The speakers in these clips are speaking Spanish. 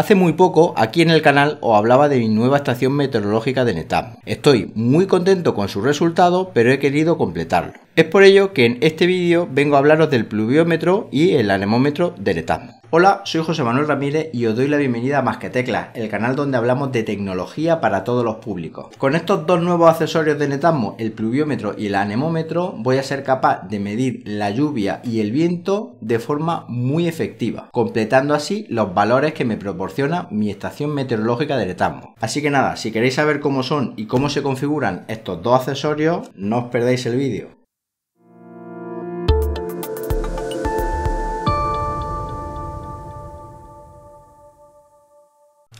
Hace muy poco aquí en el canal os hablaba de mi nueva estación meteorológica de Netam. Estoy muy contento con su resultado, pero he querido completarlo. Es por ello que en este vídeo vengo a hablaros del pluviómetro y el anemómetro del etasmo. Hola, soy José Manuel Ramírez y os doy la bienvenida a Más que Teclas, el canal donde hablamos de tecnología para todos los públicos. Con estos dos nuevos accesorios de Netasmo, el pluviómetro y el anemómetro, voy a ser capaz de medir la lluvia y el viento de forma muy efectiva, completando así los valores que me proporciona mi estación meteorológica de Netasmo. Así que nada, si queréis saber cómo son y cómo se configuran estos dos accesorios, no os perdáis el vídeo.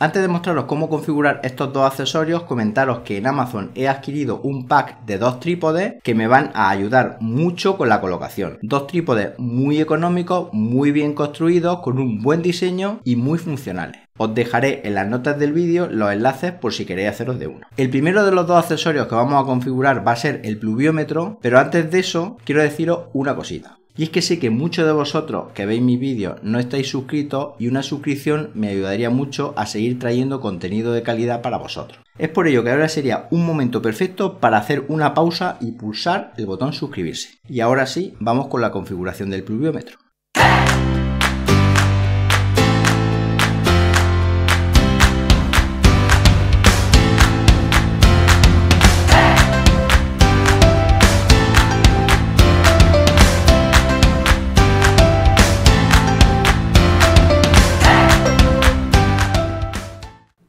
Antes de mostraros cómo configurar estos dos accesorios, comentaros que en Amazon he adquirido un pack de dos trípodes que me van a ayudar mucho con la colocación. Dos trípodes muy económicos, muy bien construidos, con un buen diseño y muy funcionales. Os dejaré en las notas del vídeo los enlaces por si queréis haceros de uno. El primero de los dos accesorios que vamos a configurar va a ser el pluviómetro, pero antes de eso quiero deciros una cosita. Y es que sé que muchos de vosotros que veis mis vídeos no estáis suscritos y una suscripción me ayudaría mucho a seguir trayendo contenido de calidad para vosotros. Es por ello que ahora sería un momento perfecto para hacer una pausa y pulsar el botón suscribirse. Y ahora sí, vamos con la configuración del pluviómetro.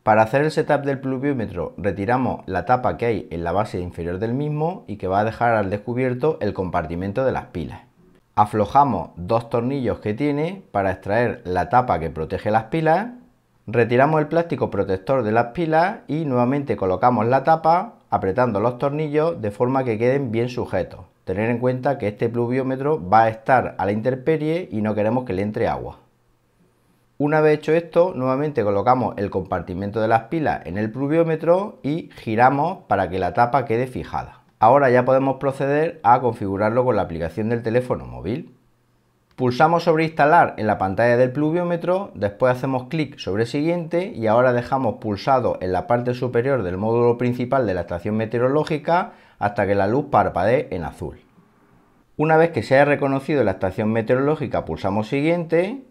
Para hacer el setup del pluviómetro retiramos la tapa que hay en la base inferior del mismo y que va a dejar al descubierto el compartimento de las pilas. Aflojamos dos tornillos que tiene para extraer la tapa que protege las pilas. Retiramos el plástico protector de las pilas y nuevamente colocamos la tapa apretando los tornillos de forma que queden bien sujetos. Tener en cuenta que este pluviómetro va a estar a la intemperie y no queremos que le entre agua. Una vez hecho esto, nuevamente colocamos el compartimento de las pilas en el pluviómetro y giramos para que la tapa quede fijada. Ahora ya podemos proceder a configurarlo con la aplicación del teléfono móvil. Pulsamos sobre instalar en la pantalla del pluviómetro, después hacemos clic sobre siguiente y ahora dejamos pulsado en la parte superior del módulo principal de la estación meteorológica hasta que la luz parpadee en azul. Una vez que se haya reconocido la estación meteorológica pulsamos siguiente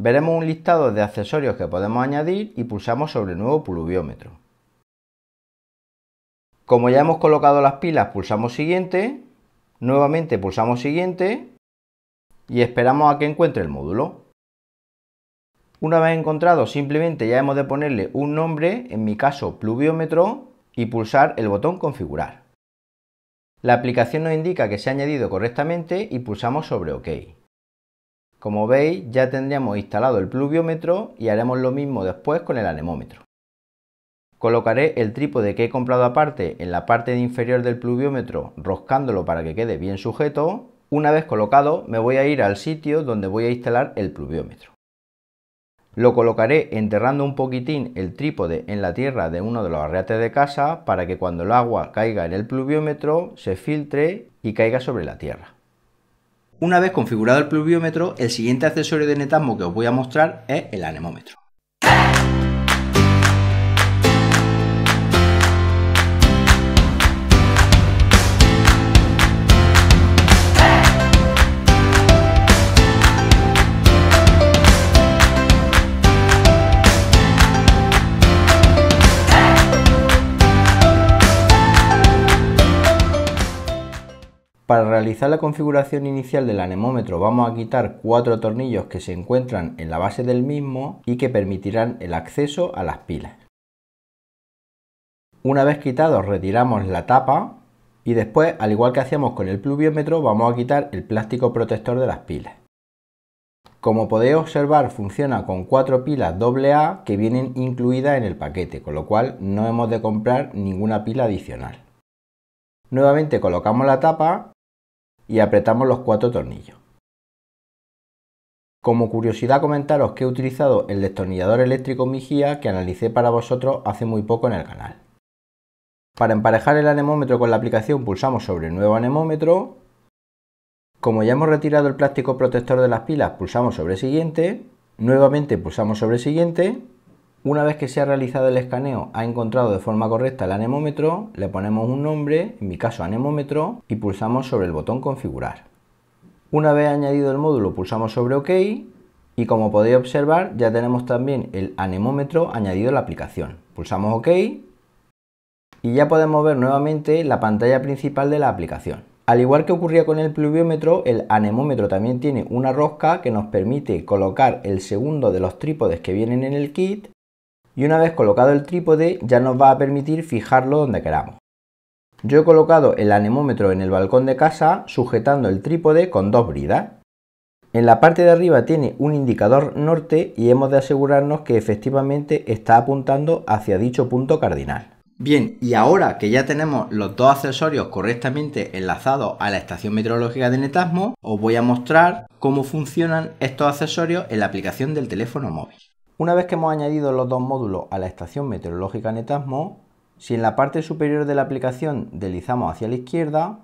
Veremos un listado de accesorios que podemos añadir y pulsamos sobre nuevo pluviómetro. Como ya hemos colocado las pilas, pulsamos siguiente, nuevamente pulsamos siguiente y esperamos a que encuentre el módulo. Una vez encontrado, simplemente ya hemos de ponerle un nombre, en mi caso pluviómetro, y pulsar el botón configurar. La aplicación nos indica que se ha añadido correctamente y pulsamos sobre OK. Como veis, ya tendríamos instalado el pluviómetro y haremos lo mismo después con el anemómetro. Colocaré el trípode que he comprado aparte en la parte inferior del pluviómetro, roscándolo para que quede bien sujeto. Una vez colocado, me voy a ir al sitio donde voy a instalar el pluviómetro. Lo colocaré enterrando un poquitín el trípode en la tierra de uno de los arreates de casa para que cuando el agua caiga en el pluviómetro se filtre y caiga sobre la tierra. Una vez configurado el pluviómetro, el siguiente accesorio de Netatmo que os voy a mostrar es el anemómetro. realizar la configuración inicial del anemómetro vamos a quitar cuatro tornillos que se encuentran en la base del mismo y que permitirán el acceso a las pilas. Una vez quitados retiramos la tapa y después, al igual que hacíamos con el pluviómetro, vamos a quitar el plástico protector de las pilas. Como podéis observar, funciona con cuatro pilas AA que vienen incluidas en el paquete, con lo cual no hemos de comprar ninguna pila adicional. Nuevamente colocamos la tapa y apretamos los cuatro tornillos. Como curiosidad comentaros que he utilizado el destornillador eléctrico Mijia que analicé para vosotros hace muy poco en el canal. Para emparejar el anemómetro con la aplicación pulsamos sobre Nuevo anemómetro. Como ya hemos retirado el plástico protector de las pilas pulsamos sobre Siguiente. Nuevamente pulsamos sobre Siguiente una vez que se ha realizado el escaneo, ha encontrado de forma correcta el anemómetro, le ponemos un nombre, en mi caso anemómetro, y pulsamos sobre el botón configurar. Una vez añadido el módulo, pulsamos sobre OK y como podéis observar ya tenemos también el anemómetro añadido a la aplicación. Pulsamos OK y ya podemos ver nuevamente la pantalla principal de la aplicación. Al igual que ocurría con el pluviómetro, el anemómetro también tiene una rosca que nos permite colocar el segundo de los trípodes que vienen en el kit y una vez colocado el trípode ya nos va a permitir fijarlo donde queramos. Yo he colocado el anemómetro en el balcón de casa sujetando el trípode con dos bridas. En la parte de arriba tiene un indicador norte y hemos de asegurarnos que efectivamente está apuntando hacia dicho punto cardinal. Bien, y ahora que ya tenemos los dos accesorios correctamente enlazados a la estación meteorológica de Netasmo, os voy a mostrar cómo funcionan estos accesorios en la aplicación del teléfono móvil. Una vez que hemos añadido los dos módulos a la estación meteorológica Netasmo, si en la parte superior de la aplicación deslizamos hacia la izquierda,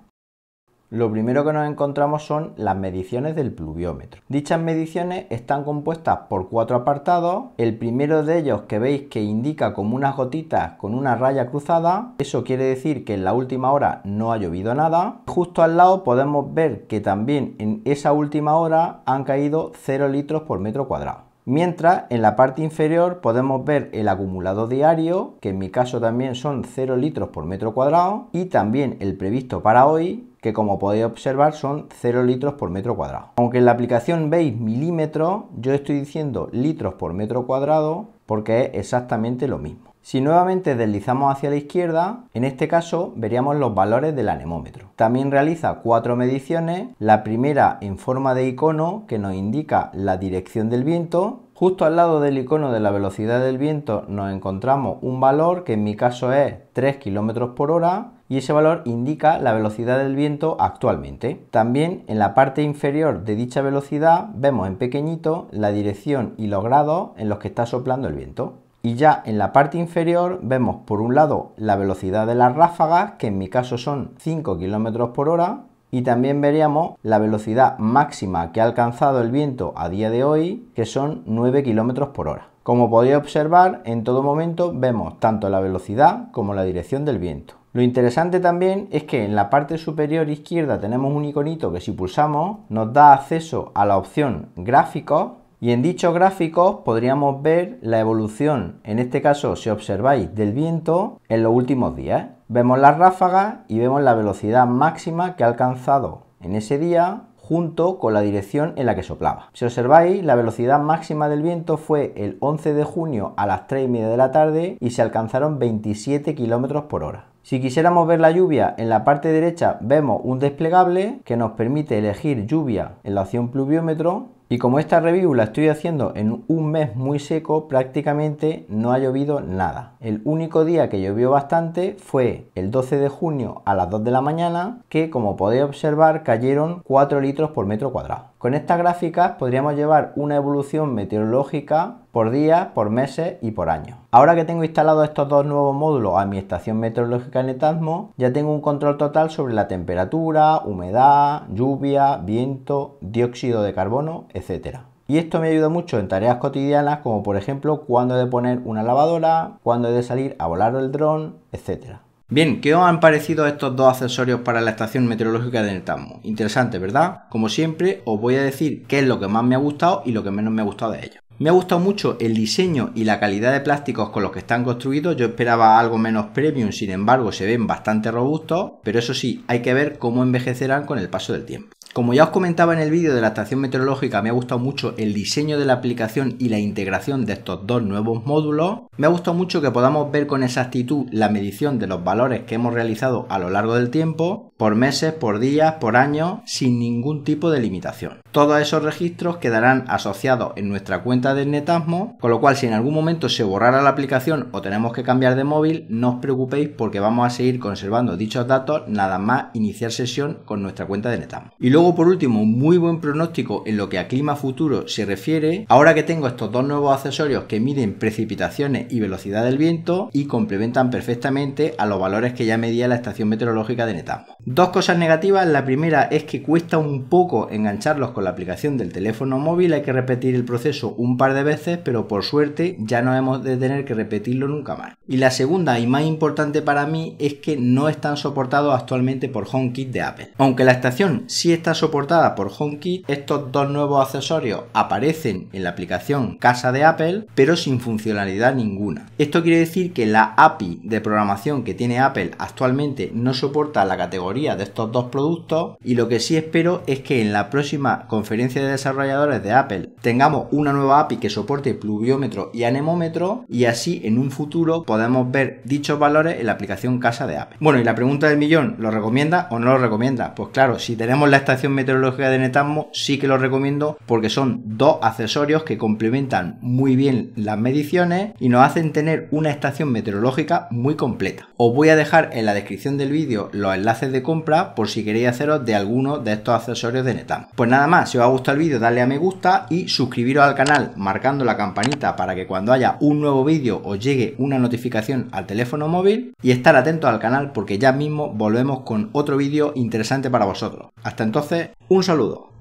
lo primero que nos encontramos son las mediciones del pluviómetro. Dichas mediciones están compuestas por cuatro apartados. El primero de ellos que veis que indica como unas gotitas con una raya cruzada. Eso quiere decir que en la última hora no ha llovido nada. Justo al lado podemos ver que también en esa última hora han caído 0 litros por metro cuadrado. Mientras en la parte inferior podemos ver el acumulado diario, que en mi caso también son 0 litros por metro cuadrado, y también el previsto para hoy, que como podéis observar son 0 litros por metro cuadrado. Aunque en la aplicación veis milímetros, yo estoy diciendo litros por metro cuadrado porque es exactamente lo mismo. Si nuevamente deslizamos hacia la izquierda, en este caso veríamos los valores del anemómetro. También realiza cuatro mediciones, la primera en forma de icono que nos indica la dirección del viento, Justo al lado del icono de la velocidad del viento nos encontramos un valor que en mi caso es 3 km por hora y ese valor indica la velocidad del viento actualmente. También en la parte inferior de dicha velocidad vemos en pequeñito la dirección y los grados en los que está soplando el viento. Y ya en la parte inferior vemos por un lado la velocidad de las ráfagas, que en mi caso son 5 km por hora, y también veríamos la velocidad máxima que ha alcanzado el viento a día de hoy, que son 9 km por hora. Como podéis observar, en todo momento vemos tanto la velocidad como la dirección del viento. Lo interesante también es que en la parte superior izquierda tenemos un iconito que si pulsamos nos da acceso a la opción gráfico y en dichos gráficos podríamos ver la evolución, en este caso si observáis, del viento en los últimos días. Vemos las ráfagas y vemos la velocidad máxima que ha alcanzado en ese día junto con la dirección en la que soplaba. Si observáis, la velocidad máxima del viento fue el 11 de junio a las 3 y media de la tarde y se alcanzaron 27 km por hora. Si quisiéramos ver la lluvia, en la parte derecha vemos un desplegable que nos permite elegir lluvia en la opción pluviómetro y como esta review la estoy haciendo en un mes muy seco, prácticamente no ha llovido nada. El único día que llovió bastante fue el 12 de junio a las 2 de la mañana, que como podéis observar cayeron 4 litros por metro cuadrado. Con estas gráficas podríamos llevar una evolución meteorológica por día, por meses y por año. Ahora que tengo instalados estos dos nuevos módulos a mi estación meteorológica en Etasmo, ya tengo un control total sobre la temperatura, humedad, lluvia, viento, dióxido de carbono, etc. Y esto me ayuda mucho en tareas cotidianas como por ejemplo cuando he de poner una lavadora, cuando he de salir a volar el dron, etc. Bien, ¿qué os han parecido estos dos accesorios para la estación meteorológica de Netasmo? Interesante, ¿verdad? Como siempre, os voy a decir qué es lo que más me ha gustado y lo que menos me ha gustado de ellos. Me ha gustado mucho el diseño y la calidad de plásticos con los que están construidos. Yo esperaba algo menos premium, sin embargo, se ven bastante robustos, pero eso sí, hay que ver cómo envejecerán con el paso del tiempo. Como ya os comentaba en el vídeo de la estación meteorológica, me ha gustado mucho el diseño de la aplicación y la integración de estos dos nuevos módulos. Me ha gustado mucho que podamos ver con exactitud la medición de los valores que hemos realizado a lo largo del tiempo por meses, por días, por años, sin ningún tipo de limitación. Todos esos registros quedarán asociados en nuestra cuenta de Netasmo, con lo cual si en algún momento se borrara la aplicación o tenemos que cambiar de móvil, no os preocupéis porque vamos a seguir conservando dichos datos nada más iniciar sesión con nuestra cuenta de Netasmo. Y luego por último, muy buen pronóstico en lo que a clima futuro se refiere, ahora que tengo estos dos nuevos accesorios que miden precipitaciones y velocidad del viento y complementan perfectamente a los valores que ya medía la estación meteorológica de Netasmo. Dos cosas negativas. La primera es que cuesta un poco engancharlos con la aplicación del teléfono móvil. Hay que repetir el proceso un par de veces, pero por suerte ya no hemos de tener que repetirlo nunca más. Y la segunda y más importante para mí es que no están soportados actualmente por HomeKit de Apple. Aunque la estación sí está soportada por HomeKit, estos dos nuevos accesorios aparecen en la aplicación Casa de Apple, pero sin funcionalidad ninguna. Esto quiere decir que la API de programación que tiene Apple actualmente no soporta la categoría de estos dos productos y lo que sí espero es que en la próxima conferencia de desarrolladores de Apple tengamos una nueva API que soporte pluviómetro y anemómetro y así en un futuro podemos ver dichos valores en la aplicación casa de Apple. Bueno, y la pregunta del millón, ¿lo recomienda o no lo recomienda? Pues claro, si tenemos la estación meteorológica de Netatmo sí que lo recomiendo porque son dos accesorios que complementan muy bien las mediciones y nos hacen tener una estación meteorológica muy completa. Os voy a dejar en la descripción del vídeo los enlaces de compra por si queréis haceros de alguno de estos accesorios de Netam. Pues nada más, si os ha gustado el vídeo darle a me gusta y suscribiros al canal marcando la campanita para que cuando haya un nuevo vídeo os llegue una notificación al teléfono móvil y estar atento al canal porque ya mismo volvemos con otro vídeo interesante para vosotros. Hasta entonces, un saludo.